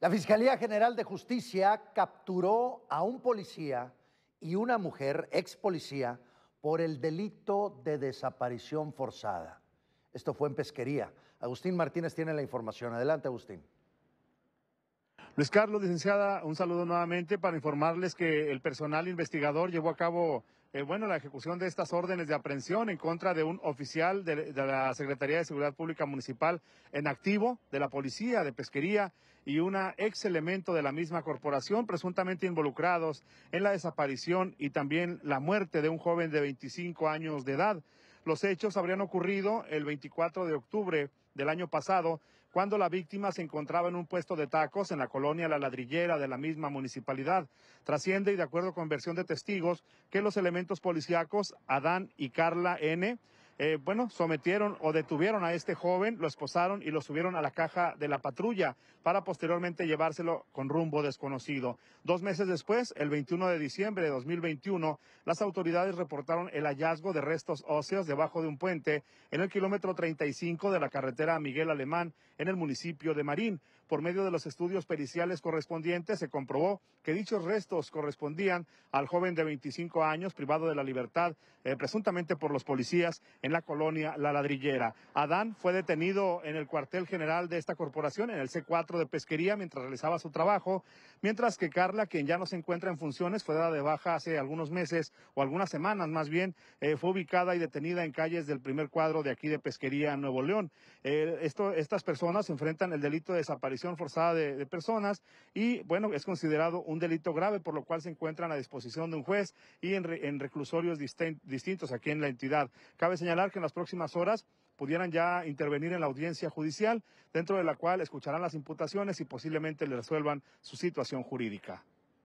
La Fiscalía General de Justicia capturó a un policía y una mujer ex policía por el delito de desaparición forzada. Esto fue en pesquería. Agustín Martínez tiene la información. Adelante, Agustín. Luis Carlos, licenciada, un saludo nuevamente para informarles que el personal investigador llevó a cabo eh, bueno, la ejecución de estas órdenes de aprehensión en contra de un oficial de, de, la Secretaría de Seguridad Pública Municipal en activo, de la Policía, de Pesquería y una ex elemento de la misma corporación, presuntamente involucrados en la desaparición y también la muerte de un joven de 25 años de edad. Los hechos habrían ocurrido el 24 de octubre del año pasado, cuando la víctima se encontraba en un puesto de tacos en la colonia La Ladrillera de la misma municipalidad. Trasciende, y de acuerdo con versión de testigos, que los elementos policíacos Adán y Carla N eh, bueno, sometieron o detuvieron a este joven, lo esposaron y lo subieron a la caja de la patrulla para posteriormente llevárselo con rumbo desconocido. Dos meses después, el 21 de diciembre de 2021, las autoridades reportaron el hallazgo de restos óseos debajo de un puente en el kilómetro 35 de la carretera Miguel Alemán en el municipio de Marín. Por medio de los estudios periciales correspondientes se comprobó que dichos restos correspondían al joven de 25 años privado de la libertad, eh, presuntamente por los policías en la colonia La Ladrillera. Adán fue detenido en el cuartel general de esta corporación, en el C4 de pesquería, mientras realizaba su trabajo, mientras que Carla, quien ya no se encuentra en funciones, fue dada de baja hace algunos meses o algunas semanas más bien, eh, fue ubicada y detenida en calles del primer cuadro de aquí de Pesquería, Nuevo León. Eh, estas personas enfrentan el delito de desaparición forzada de, personas y bueno, es considerado un delito grave por lo cual se encuentran a disposición de un juez y en, reclusorios distintos aquí en la entidad. Cabe señalar que en las próximas horas pudieran ya intervenir en la audiencia judicial, dentro de la cual escucharán las imputaciones y posiblemente le resuelvan su situación jurídica.